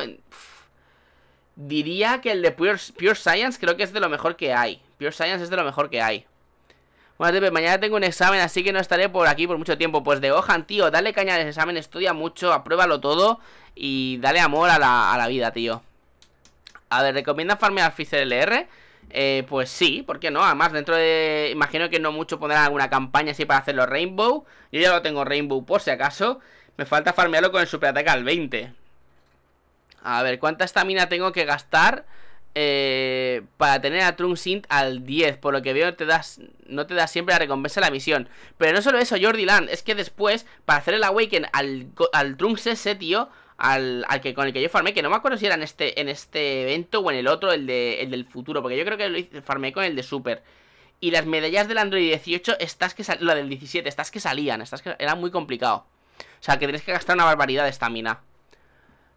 diría que el de Pure, Science creo que es de lo mejor que hay. Pure Science es de lo mejor que hay. Bueno, de mañana tengo un examen, así que no estaré por aquí por mucho tiempo. Pues de hojan, tío, dale caña al examen, estudia mucho, apruébalo todo y dale amor a la vida, tío. A ver, ¿recomienda farmear Fisher LR? Eh, pues sí, ¿por qué no? Además, dentro de. Imagino que no mucho pondrán alguna campaña así para hacerlo Rainbow. Yo ya lo tengo Rainbow por si acaso. Me falta farmearlo con el superataque al 20. A ver, ¿cuánta estamina tengo que gastar? Eh, para tener a Trunksint al 10. Por lo que veo, te das, no te da siempre la recompensa la misión. Pero no solo eso, Jordi Land. Es que después, para hacer el Awaken al, al Trunks ese, tío, al, que con el que yo farmé, que no me acuerdo si era en este, en este evento o en el otro, el, el del futuro, porque yo creo que lo hice, farmé con el de Super. Y las medallas del Android 18, estas que la del 17, estas que salían, estas que Era muy complicado. O sea, que tienes que gastar una barbaridad de mina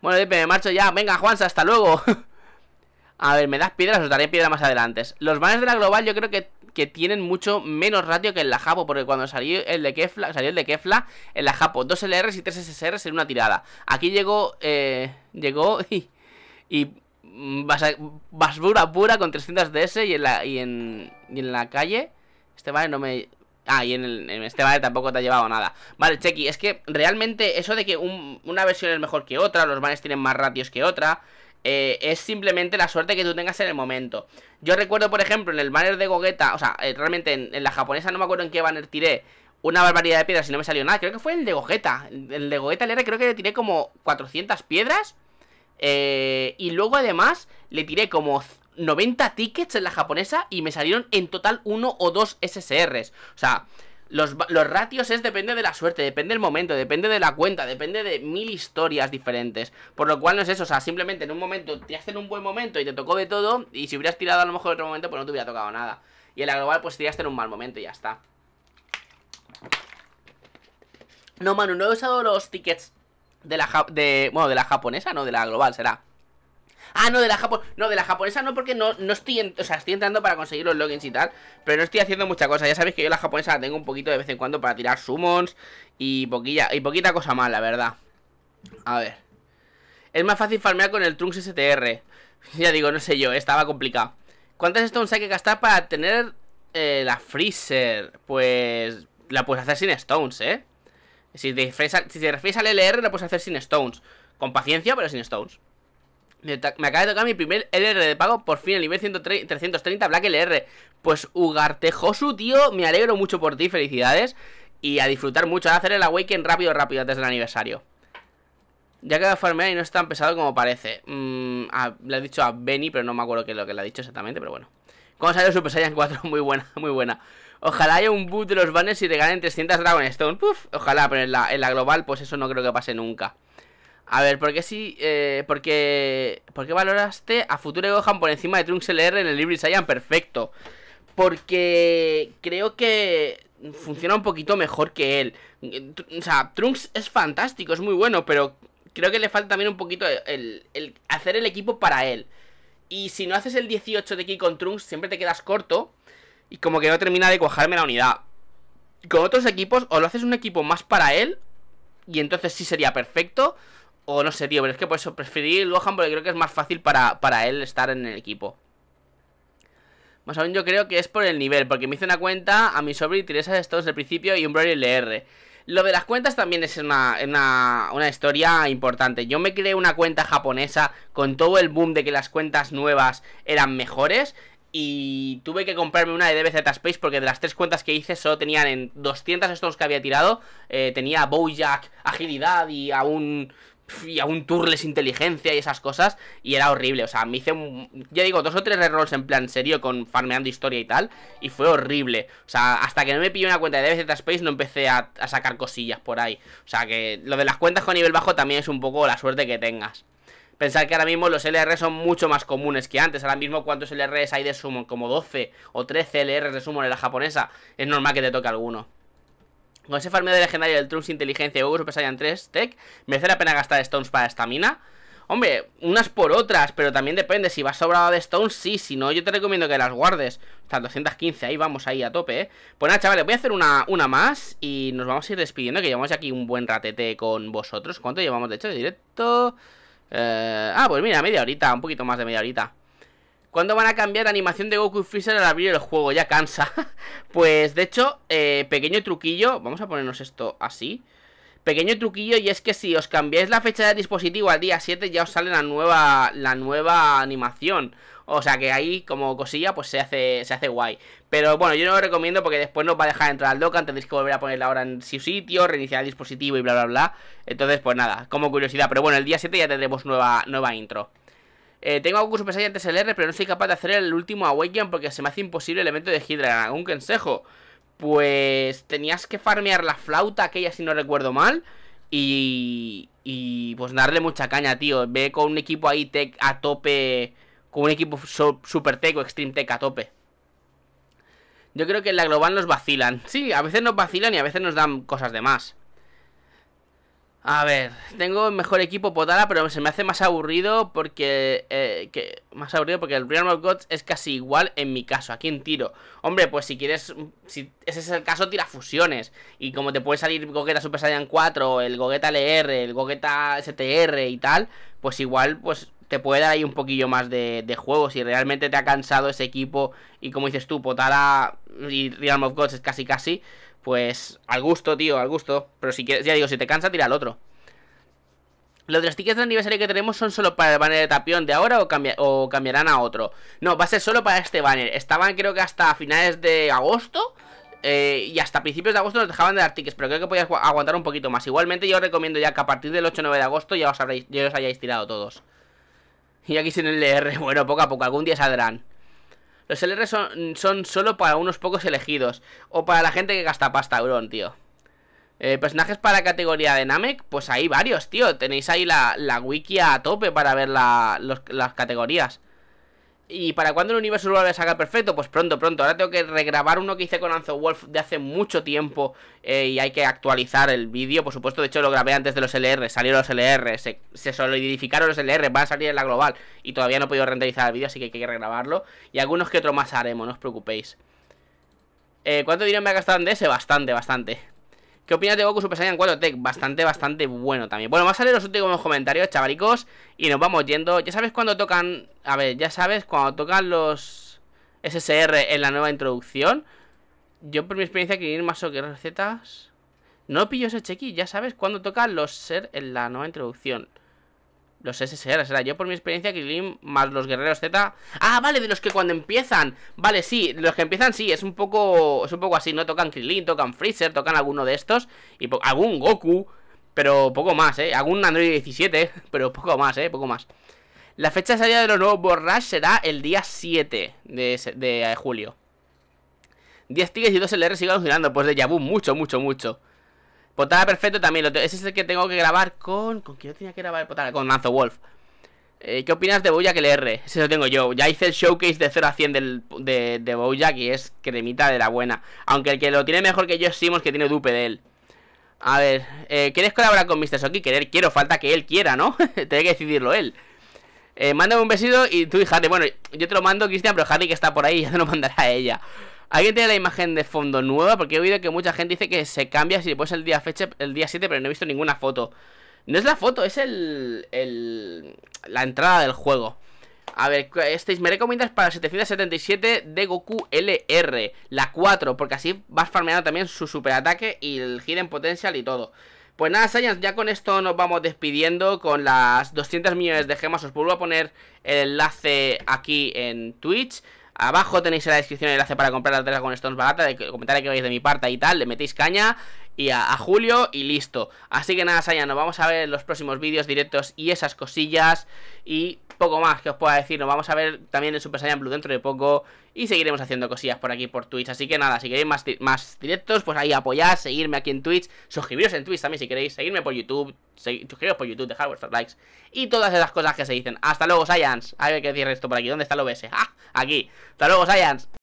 Bueno, Depe, me marcho ya. Venga, Juan, hasta luego. A ver, ¿me das piedras? Os daré piedra más adelante. Los banners de la global yo creo que que tienen mucho menos ratio que en la Japo, porque cuando salió el de Kefla, salió el de Kefla en la Japo, 2 LRs y 3 SSRs en una tirada. Aquí llegó, eh, llegó y, y vas pura con 300 DS y en la, y en, y en la calle, este vale no me... Ah, y en, el, este vale tampoco te ha llevado nada Vale, Chequi, es que realmente eso de que una versión es mejor que otra Los vanes tienen más ratios que otra eh, es simplemente la suerte que tú tengas en el momento. Yo recuerdo, por ejemplo, en el banner de Gogeta, o sea, eh, realmente en, la japonesa no me acuerdo en qué banner tiré una barbaridad de piedras y no me salió nada. Creo que fue el de Gogeta. El de Gogeta era, creo que le tiré como 400 piedras. Eh, y luego además le tiré como 90 tickets en la japonesa y me salieron en total uno o dos SSRs. O sea, los, ratios es depende de la suerte, depende del momento, depende de la cuenta, depende de mil historias diferentes. Por lo cual no es eso, o sea, simplemente en un momento te hacen un buen momento y te tocó de todo, y si hubieras tirado a lo mejor en otro momento, pues no te hubiera tocado nada. Y en la global, pues tiraste en un mal momento y ya está. No, Manu, no he usado los tickets de la, de, bueno, de la japonesa, no, de la global, será. Ah, no, de la japonesa. No, de la japonesa no, porque no, no estoy. O sea, estoy entrando para conseguir los logins y tal. Pero no estoy haciendo mucha cosa. Ya sabéis que yo la japonesa la tengo un poquito de vez en cuando para tirar summons y poquilla, y poquita cosa más, la verdad. A ver. Es más fácil farmear con el Trunks STR. Ya digo, no sé yo, estaba complicado. ¿Cuántas stones hay que gastar para tener eh, la freezer? Pues la puedes hacer sin stones, ¿eh? Si si te refieres al LR, la puedes hacer sin stones. Con paciencia, pero sin stones. Me, acaba de tocar mi primer LR de pago, por fin, el nivel 330 Black LR. Pues Ugartejosu, tío, me alegro mucho por ti, felicidades. Y a disfrutar mucho, a hacer el Awaken rápido, rápido, antes del aniversario. Ya que la y no es tan pesado como parece. Mm, le ha dicho a Benny, pero no me acuerdo qué es lo que le ha dicho exactamente, pero bueno. ¿Cómo salió Super Saiyan 4? Muy buena, muy buena. Ojalá haya un boot de los banners y regalen 300 Dragonstone. Puf, ojalá, pero en la global, pues eso no creo que pase nunca. A ver, ¿por qué sí? Eh, porque, valoraste a Future Gohan por encima de Trunks LR en el Libri Saiyan? Perfecto. Porque creo que funciona un poquito mejor que él. O sea, Trunks es fantástico, es muy bueno, pero creo que le falta también un poquito el, hacer el equipo para él. Y si no haces el 18 de aquí con Trunks, siempre te quedas corto. Y como que no termina de cuajarme la unidad. Con otros equipos, o lo haces un equipo más para él. Y entonces sí sería perfecto. O no sé, tío, pero es que por eso preferí Lohan porque creo que es más fácil para, él estar en el equipo. Más aún yo creo que es por el nivel, porque me hice una cuenta a mi sobre y tiré esas del principio y un le LR. Lo de las cuentas también es una, historia importante. Yo me creé una cuenta japonesa con todo el boom de que las cuentas nuevas eran mejores. Y tuve que comprarme una de DBZ Space porque de las tres cuentas que hice solo tenían en 200 stones que había tirado. Eh, tenía Bojack, agilidad y aún y a un turles inteligencia y esas cosas. Y era horrible. O sea, me hice, ya digo, dos o tres rerolls en plan serio con farmeando historia y tal. Y fue horrible. O sea, hasta que no me pillé una cuenta de DBZ Space no empecé a, sacar cosillas por ahí. O sea, que lo de las cuentas con nivel bajo también es un poco la suerte que tengas. Pensar que ahora mismo los LR son mucho más comunes que antes. Ahora mismo, ¿cuántos LRs hay de Summon? Como 12 o 13 LRs de Summon en la japonesa. Es normal que te toque alguno. Con ese farmeo de legendario del Trunks Inteligencia y Goku Super Saiyan 3 Tech, merece la pena gastar Stones para esta mina. Hombre, unas por otras, pero también depende. Si vas sobrado de Stones, sí. Si no, yo te recomiendo que las guardes. Están 215, ahí vamos, ahí a tope, ¿eh? Pues nada, chavales, voy a hacer una, una más y nos vamos a ir despidiendo, que llevamos aquí un buen ratete con vosotros. ¿Cuánto llevamos, de hecho, de directo? Eh, ah, pues mira, media horita, un poquito más de media horita. ¿Cuándo van a cambiar la animación de Goku y Freezer al abrir el juego? Ya cansa. pues de hecho, eh, pequeño truquillo. Vamos a ponernos esto así. Pequeño truquillo y es que si os cambiáis la fecha del dispositivo al día 7 ya os sale la nueva, la nueva animación. O sea que ahí como cosilla pues se hace, se hace guay. Pero bueno, yo no lo recomiendo porque después nos va a dejar entrar al dock, tendréis que volver a poner la hora en su sitio, reiniciar el dispositivo y bla bla bla. Entonces pues nada, como curiosidad. Pero bueno, el día 7 ya tendremos nueva, nueva intro. Eh, tengo a Goku Super Saiyan R, pero no soy capaz de hacer el último Awakening porque se me hace imposible el evento de Hydra. ¿Algún consejo? Pues tenías que farmear la flauta aquella, si no recuerdo mal. Y, y pues darle mucha caña, tío. Ve con un equipo ahí tech a tope. Con un equipo super tech o extreme tech a tope. Yo creo que en la global nos vacilan. Sí, a veces nos vacilan y a veces nos dan cosas de más. A ver, tengo mejor equipo Potara, pero se me hace más aburrido porque. Eh, más aburrido porque el Realm of Gods es casi igual en mi caso. aquí en tiro? Hombre, pues si quieres. Si ese es el caso, tira fusiones. Y como te puede salir Gogeta Super Saiyan 4, el Gogeta LR, el Gogeta STR y tal, pues igual, pues te puede dar ahí un poquillo más de, de juego. Si realmente te ha cansado ese equipo. Y como dices tú, Potara y Realm of Gods es casi casi pues al gusto, tío, al gusto. Pero si quieres, ya digo, si te cansa, tira al otro. Los de los tickets de aniversario que tenemos son solo para el banner de tapión de ahora o, cambiarán a otro. No, va a ser solo para este banner. Estaban creo que hasta finales de agosto. Eh, y hasta principios de agosto nos dejaban de dar tickets, pero creo que podías aguantar un poquito más. Igualmente yo os recomiendo ya que a partir del 8-9 de agosto ya os, habréis, ya os hayáis tirado todos. Y aquí sin el LR, bueno, poco a poco, algún día saldrán. Los LR son, solo para unos pocos elegidos. O para la gente que gasta pasta, bron, tío. Eh, personajes para categoría de Namek, pues hay varios, tío. Tenéis ahí la, wiki a tope para ver las categorías. ¿Y para cuándo el universo lo va a sacar perfecto? Pues pronto, pronto. Ahora tengo que regrabar uno que hice con Anzo Wolf de hace mucho tiempo eh, y hay que actualizar el vídeo. Por supuesto, de hecho lo grabé antes de los LR, salieron los LR, se, solidificaron los LR, van a salir en la global y todavía no he podido renderizar el vídeo, así que hay que regrabarlo. Y algunos que otro más haremos, no os preocupéis. Eh, ¿Cuánto dinero me ha gastado en DS? Bastante, bastante. ¿Qué opinas de Goku Super Saiyan 4 Tech? Bastante, bastante bueno también. Bueno, vamos a leer los últimos comentarios, chavalicos. Y nos vamos yendo. Ya sabes cuándo tocan. A ver, ya sabes, cuando tocan los SSR en la nueva introducción. Yo, por mi experiencia, quiero ir más o que recetas. No pillo ese chequi, ya sabes cuando tocan los SER en la nueva introducción. Los SSR, será yo por mi experiencia Krillin más los guerreros Z Ah, vale, de los que cuando empiezan Vale, sí, los que empiezan sí, es un poco Es un poco así, ¿no? Tocan Krilin, tocan Freezer Tocan alguno de estos y Algún Goku, pero poco más, ¿eh? Algún Android 17, pero poco más, ¿eh? Poco más La fecha de salida de los nuevos Borrash será el día 7 de, julio 10 tigres y 2 LR sigan girando. Pues de Yabu, mucho, mucho, mucho potada pues perfecto también. Ese es el que tengo que grabar con. ¿Con quién yo tenía que grabar potada pues, Con Manzo Wolf. Eh, ¿Qué opinas de le R? Ese lo tengo yo. Ya hice el showcase de 0 a 100 de, de Bojack y es cremita de la buena. Aunque el que lo tiene mejor que yo es que tiene dupe de él. A ver, eh, ¿quieres colaborar con Mr. Soki? Querer, quiero, falta que él quiera, ¿no? Tiene que decidirlo él. Eh, mándame un besito y tú y Hardy. Bueno, yo te lo mando, Cristian, pero Hardy que está por ahí ya te lo mandará a ella. Alguien tiene la imagen de fondo nueva, porque he oído que mucha gente dice que se cambia si le pones el día fecha, el día 7, pero no he visto ninguna foto. No es la foto, es el, el la entrada del juego. A ver, este, me recomiendas para 777 de Goku LR, la 4, porque así vas farmeando también su superataque y el Hidden Potential y todo. Pues nada, Saiyans, ya con esto nos vamos despidiendo con las 200 millones de gemas. Os vuelvo a poner el enlace aquí en Twitch. Abajo tenéis en la descripción el enlace para comprar la Dragon Stones barata, de comentar que vais de mi parte y tal, le metéis caña y a, Julio y listo. Así que nada, Saya, nos vamos a ver en los próximos vídeos directos y esas cosillas y poco más que os pueda decir. Nos vamos a ver también en Super Saiyan Blue dentro de poco. Y seguiremos haciendo cosillas por aquí por Twitch. Así que nada, si queréis más, más directos, pues ahí apoyad, seguirme aquí en Twitch. Suscribiros en Twitch también si queréis. Seguirme por YouTube. suscribiros por YouTube, dejad vuestros likes. Y todas esas cosas que se dicen. Hasta luego, Saiyans. Hay que decir esto por aquí. ¿Dónde está el OBS? ¡Ah! Aquí. Hasta luego, Saiyans.